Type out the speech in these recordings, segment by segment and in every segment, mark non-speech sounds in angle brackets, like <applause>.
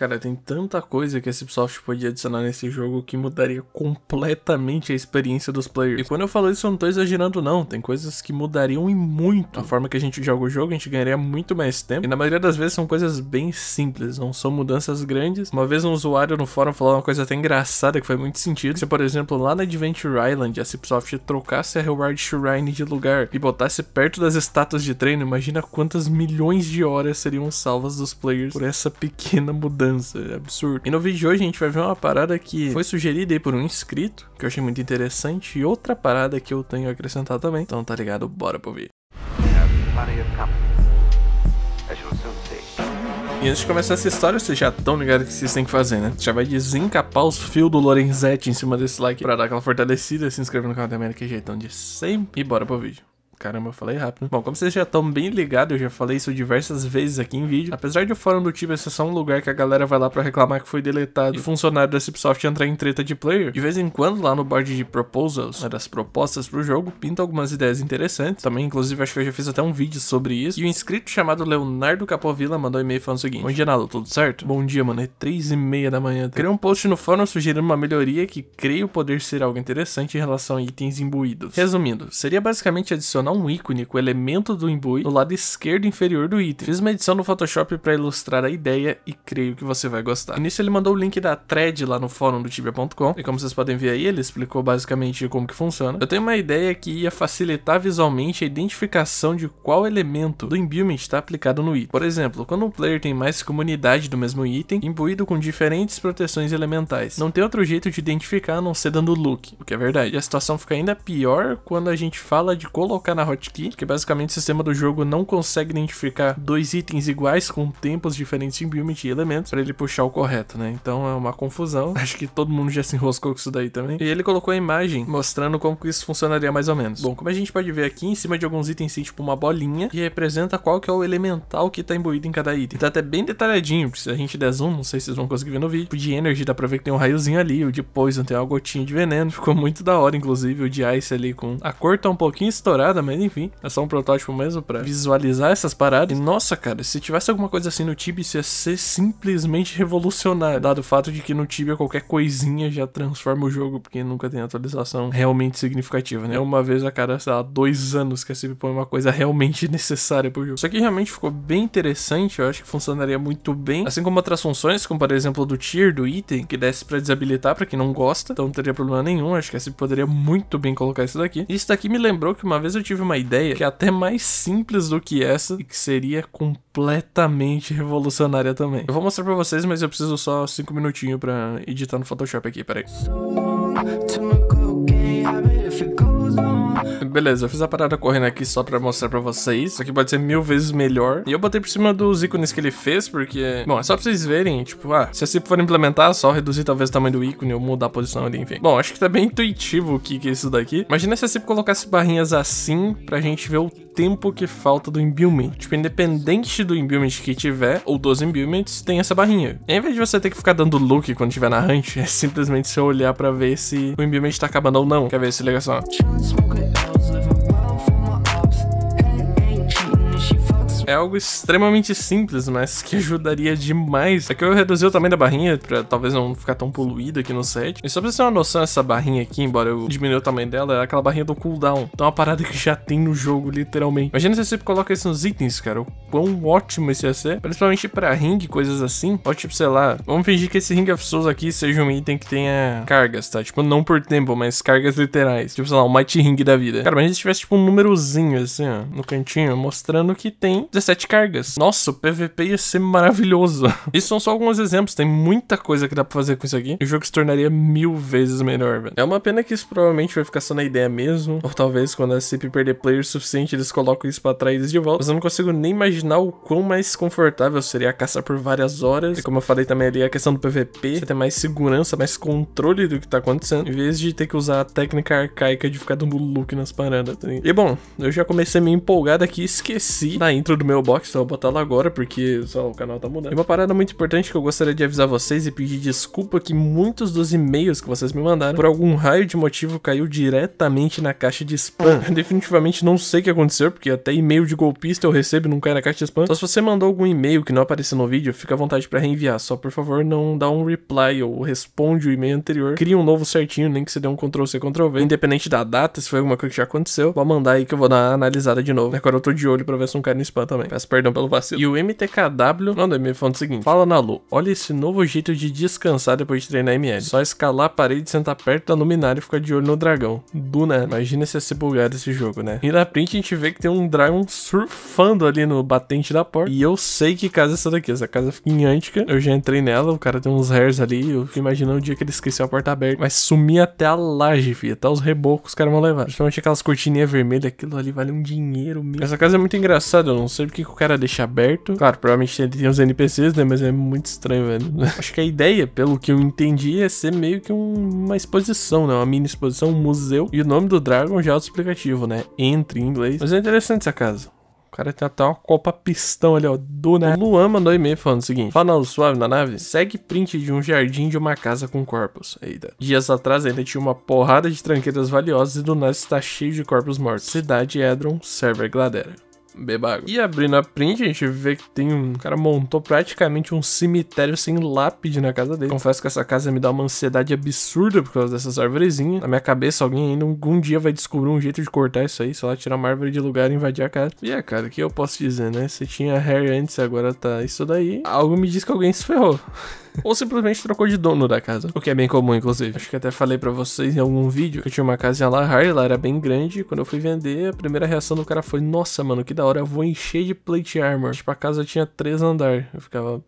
Cara, tem tanta coisa que a Cipsoft podia adicionar nesse jogo que mudaria completamente a experiência dos players. E quando eu falo isso, eu não tô exagerando não, tem coisas que mudariam e muito. A forma que a gente joga o jogo, a gente ganharia muito mais tempo, e na maioria das vezes são coisas bem simples, não são mudanças grandes. Uma vez um usuário no fórum falou uma coisa até engraçada que faz muito sentido, se por exemplo, lá na Adventure Island, a Cipsoft trocasse a Reward Shrine de lugar e botasse perto das estátuas de treino, imagina quantas milhões de horas seriam salvas dos players por essa pequena mudança mudança, é absurdo. E no vídeo de hoje a gente vai ver uma parada que foi sugerida aí por um inscrito, que eu achei muito interessante, e outra parada que eu tenho a acrescentar também. Então tá ligado, bora pro vídeo. E antes de começar essa história, vocês já estão ligados que vocês têm que fazer, né? Você já vai desencapar os fios do Lorenzetti em cima desse like pra dar aquela fortalecida, se inscrever no canal da América Jeitão de sempre e bora pro vídeo. Caramba, eu falei rápido. Bom, como vocês já estão bem ligados, eu já falei isso diversas vezes aqui em vídeo. Apesar de o fórum do Tibia ser só um lugar que a galera vai lá para reclamar que foi deletado e funcionário da Cipsoft entrar em treta de player, de vez em quando lá no board de proposals, né, das propostas pro jogo, pinta algumas ideias interessantes. Também, inclusive, acho que eu já fiz até um vídeo sobre isso. E um inscrito chamado Leonardo Capovilla mandou um e-mail falando o seguinte: Bom dia, Nalo, tudo certo? Bom dia, mano. É três e meia da manhã. Tá? Criei um post no fórum sugerindo uma melhoria que creio poder ser algo interessante em relação a itens imbuídos. Resumindo, seria basicamente adicionar adicionar um ícone com o elemento do imbuí no lado esquerdo inferior do item. Fiz uma edição no Photoshop para ilustrar a ideia e creio que você vai gostar. nisso ele mandou o link da thread lá no fórum do tibia.com e como vocês podem ver aí, ele explicou basicamente como que funciona. Eu tenho uma ideia que ia facilitar visualmente a identificação de qual elemento do imbuement está aplicado no item. Por exemplo, quando um player tem mais comunidade do mesmo item, imbuído com diferentes proteções elementais. Não tem outro jeito de identificar a não ser dando look, o que é verdade. E a situação fica ainda pior quando a gente fala de colocar na na hotkey, que basicamente o sistema do jogo não consegue identificar dois itens iguais com tempos diferentes em build e elementos para ele puxar o correto, né? Então é uma confusão. <laughs> Acho que todo mundo já se enroscou com isso daí também. E ele colocou a imagem mostrando como que isso funcionaria mais ou menos. Bom, como a gente pode ver aqui, em cima de alguns itens tem tipo uma bolinha que representa qual que é o elemental que tá imbuído em cada item. Tá até bem detalhadinho, porque se a gente der zoom, não sei se vocês vão conseguir ver no vídeo. O de energy dá pra ver que tem um raiozinho ali, o de poison tem uma gotinha de veneno. <laughs> Ficou muito da hora, inclusive, o de ice ali com... A cor tá um pouquinho estourada, mas mas enfim, é só um protótipo mesmo para visualizar essas paradas. E nossa, cara, se tivesse alguma coisa assim no Tibia, isso ia ser simplesmente revolucionário, dado o fato de que no Tibia qualquer coisinha já transforma o jogo, porque nunca tem atualização realmente significativa, né? É uma vez a cada, sei lá, dois anos que a Cib põe uma coisa realmente <laughs> necessária pro jogo. Isso aqui realmente ficou bem interessante, eu acho que funcionaria muito bem, assim como outras funções, como por exemplo do tier, do item, que desse para desabilitar para quem não gosta, então não teria problema nenhum, acho que a Cib poderia muito bem colocar isso daqui. Isso daqui me lembrou que uma vez eu tive uma ideia que é até mais simples do que essa e que seria completamente revolucionária também. Eu vou mostrar pra vocês, mas eu preciso só 5 minutinhos pra editar no Photoshop aqui, peraí. So, <laughs> Beleza, eu fiz a parada correndo aqui só pra mostrar pra vocês. Isso aqui pode ser mil vezes melhor. E eu botei por cima dos ícones que ele fez, porque... Bom, é só pra vocês verem, tipo, ah, se assim for implementar, só reduzir talvez o tamanho do ícone ou mudar a posição ali, enfim. Bom, acho que tá bem intuitivo o que, que é isso daqui. Imagina se a CIP colocasse barrinhas assim pra gente ver o tempo que falta do embuildment. Tipo, independente do embuildment que tiver, ou dos embuildments, tem essa barrinha. Em ao invés de você ter que ficar dando look quando tiver na hunt, <laughs> é simplesmente você olhar pra ver se o embuildment tá acabando ou não. Quer ver se liga só. É algo extremamente simples, mas que <laughs> ajudaria demais. Aqui é eu reduzi o tamanho da barrinha pra talvez não ficar tão poluído aqui no set. E só pra você ter uma noção, essa barrinha aqui, embora eu diminua o tamanho dela, é aquela barrinha do cooldown. Então é uma parada que já tem no jogo, literalmente. Imagina se você coloca isso nos itens, cara. O quão ótimo isso ia ser. Principalmente pra ringue, coisas assim. Ou tipo, sei lá, vamos fingir que esse Ring of Souls aqui seja um item que tenha cargas, tá? Tipo, não por tempo, mas cargas literais. Tipo, sei lá, um Might Ring da vida. Cara, mas se tivesse tipo um númerozinho assim, ó, no cantinho, mostrando que tem 17 cargas. Nossa, o PVP ia ser maravilhoso. Isso <laughs> são só alguns exemplos, tem muita coisa que dá pra fazer com isso aqui. O jogo se tornaria mil vezes melhor, velho. É uma pena que isso provavelmente vai ficar só na ideia mesmo, ou talvez quando a CP perder player suficiente, eles colocam isso pra trás de volta. Mas eu não consigo nem imaginar o quão mais confortável seria a caça por várias horas. E como eu falei também ali, a questão do PVP, você ter mais segurança, mais controle do que tá acontecendo, em vez de ter que usar a técnica arcaica de ficar dando look nas paradas. Tá e bom, eu já comecei a me empolgar e esqueci na intro do meu box, então eu vou botar lá agora, porque só o canal tá mudando. E uma parada muito importante que eu gostaria de avisar vocês e pedir desculpa que muitos dos e-mails que vocês me mandaram, por algum raio de motivo, caiu diretamente na caixa de spam. Eu ah. <laughs> definitivamente não sei o que aconteceu, porque até e-mail de golpista eu recebo e não cai na caixa de spam. Só se você mandou algum e-mail que não apareceu no vídeo, fica à vontade para reenviar. Só por favor, não dá um reply ou responde o e-mail anterior. Cria um novo certinho, nem que você dê um Ctrl C, Ctrl V. Independente da data, se foi alguma coisa que já aconteceu, vou mandar aí que eu vou dar uma analisada de novo. Agora eu tô de olho pra ver se não cai no spam também. Peço perdão pelo vacilo. E o MTKW mandou e-mail falando o seguinte: Fala Nalu, olha esse novo jeito de descansar depois de treinar ML. Só escalar a parede, sentar perto da luminária e ficar de olho no dragão. Do Imagina se ia ser bugado esse jogo, né? E na print a gente vê que tem um dragão surfando ali no batente da porta. E eu sei que casa é essa daqui. Essa casa fica em Antica. Eu já entrei nela, o cara tem uns hairs ali. Eu fiquei imaginando o dia que ele esqueceu a porta aberta. Mas sumia até a laje, fi. Até os rebocos os caras vão levar. Principalmente aquelas cortininhas vermelhas. Aquilo ali vale um dinheiro mesmo. Essa casa é muito engraçada, eu não sei sei porque que o cara deixa aberto. Claro, provavelmente tem uns NPCs, né? Mas é muito estranho, velho. <laughs> Acho que a ideia, pelo que eu entendi, é ser meio que um, uma exposição, né? Uma mini exposição, um museu. E o nome do Dragon já é auto-explicativo, né? Entre em inglês. Mas é interessante essa casa. O cara tem tá, até tá uma copa pistão ali, ó, do né. O Luan mandou e-mail falando o seguinte: Fala suave na nave, segue print de um jardim de uma casa com corpos. Eita. Dias atrás ainda tinha uma porrada de tranqueiras valiosas e do nada está cheio de corpos mortos. Cidade Edron, server Gladera beba água. E abrindo a print, a gente vê que tem um o cara montou praticamente um cemitério sem lápide na casa dele. Confesso que essa casa me dá uma ansiedade absurda por causa dessas arvorezinhas. Na minha cabeça, alguém ainda algum dia vai descobrir um jeito de cortar isso aí, sei lá, tirar uma árvore de lugar e invadir a casa. E é, cara, o que eu posso dizer, né? Você tinha Harry antes, e agora tá isso daí. Algo me diz que alguém se ferrou. <laughs> Ou simplesmente trocou de dono da casa. O que é bem comum, inclusive. Acho que até falei para vocês em algum vídeo que eu tinha uma casa lá, Harry, lá era bem grande. Quando eu fui vender, a primeira reação do cara foi: Nossa, mano, que da hora, eu vou encher de plate armor. Tipo, a casa tinha três andares. Eu ficava,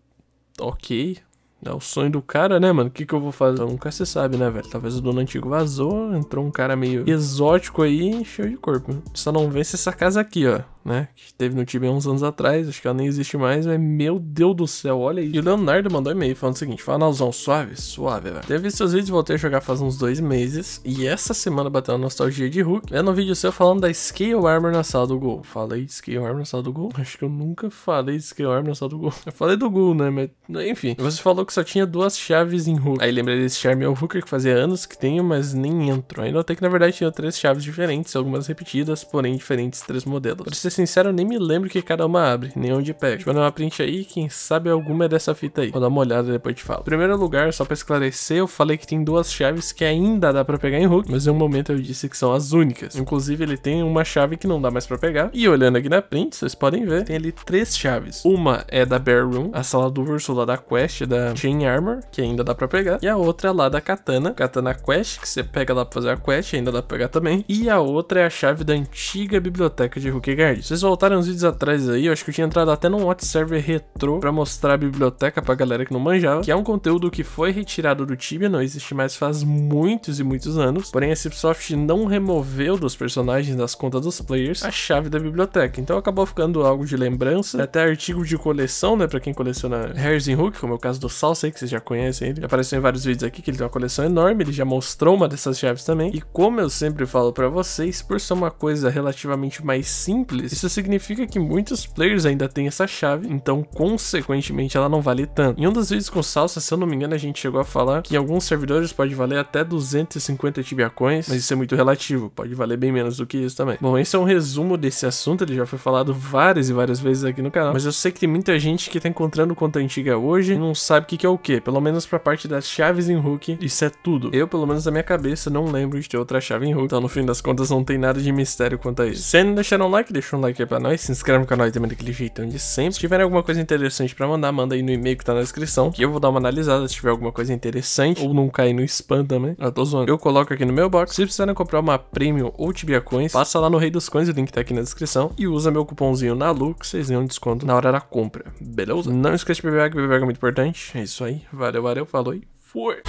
ok. É o sonho do cara, né, mano? O que, que eu vou fazer? Então, nunca se sabe, né, velho? Talvez o dono antigo vazou, entrou um cara meio exótico aí e encheu de corpo. Só não vence essa casa aqui, ó né? Que teve no time há uns anos atrás, acho que ela nem existe mais, mas meu Deus do céu, olha aí. E o Leonardo mandou e-mail falando o seguinte: Fala Nalzão, suave, suave, velho. Teve seus vídeos, voltei a jogar faz uns dois meses, e essa semana bateu a nostalgia de Hulk. É um vídeo seu falando da Scale Armor na sala do gol. Falei de Scale Armor na sala do gol? <laughs> Acho que eu nunca falei de Scale Armor na sala do gol. Eu falei do gol, né? Mas enfim. Você falou que só tinha duas chaves em Hulk. Aí lembrei desse charme ao é Hooker que fazia anos que tenho, mas nem entro. Aí notei que na verdade tinha três chaves diferentes, algumas repetidas, porém diferentes três modelos sincero, eu nem me lembro que cada uma abre, nem onde pega. Vou tipo, dar é uma print aí, quem sabe alguma é dessa fita aí. Vou dar uma olhada depois te falo. Primeiro lugar, só pra esclarecer, eu falei que tem duas chaves que ainda dá pra pegar em Hulk, mas em um momento eu disse que são as únicas. Inclusive, ele tem uma chave que não dá mais pra pegar. E olhando aqui na print, vocês podem ver, tem ali três chaves. Uma é da Bear Room, a sala do Ursula da Quest, da Chain Armor, que ainda dá pra pegar. E a outra é lá da Katana, Katana Quest, que você pega lá pra fazer a quest, ainda dá pra pegar também. E a outra é a chave da antiga biblioteca de Hookigard se Vocês voltaram uns vídeos atrás aí, eu acho que eu tinha entrado até num Watch Server retrô pra mostrar a biblioteca pra galera que não manjava, que é um conteúdo que foi retirado do Tibia, não existe mais faz muitos e muitos anos, porém a Cipsoft não removeu dos personagens das contas dos players a chave da biblioteca, então acabou ficando algo de lembrança, até artigo de coleção, né, pra quem coleciona Hairs Hook, como é o caso do Salsa aí, que vocês já conhecem ele, apareceu em vários vídeos aqui que ele tem uma coleção enorme, ele já mostrou uma dessas chaves também, e como eu sempre falo pra vocês, por ser uma coisa relativamente mais simples, isso significa que muitos players ainda têm essa chave, então consequentemente ela não vale tanto. Em um dos vídeos com Salsa, se eu não me engano, a gente chegou a falar que em alguns servidores pode valer até 250 Tibia Coins, mas isso é muito relativo, pode valer bem menos do que isso também. Bom, esse é um resumo desse assunto, ele já foi falado várias e várias vezes aqui no canal, mas eu sei que tem muita gente que tá encontrando conta é antiga hoje e não sabe o que, que é o que, pelo menos pra parte das chaves em Hook, isso é tudo. Eu, pelo menos na minha cabeça, não lembro de ter outra chave em Hook, então no fim das contas não tem nada de mistério quanto a isso. Se ainda deixaram um like, deixa um like aí pra nós, se inscreve no canal e também daquele jeito onde sempre. Se tiver alguma coisa interessante pra mandar, manda aí no e-mail que tá na descrição, que eu vou dar uma analisada se tiver alguma coisa interessante, ou não cair no spam também. Ah, tô zoando. Eu coloco aqui no meu box. Se precisarem comprar uma Premium ou Tibia Coins, passa lá no Rei dos Coins, o link tá aqui na descrição, e usa meu cupomzinho NALU, que vocês ganham desconto na hora da compra, beleza? Não esquece de beber água, beber água é muito importante. É isso aí, valeu, valeu, falou e foi!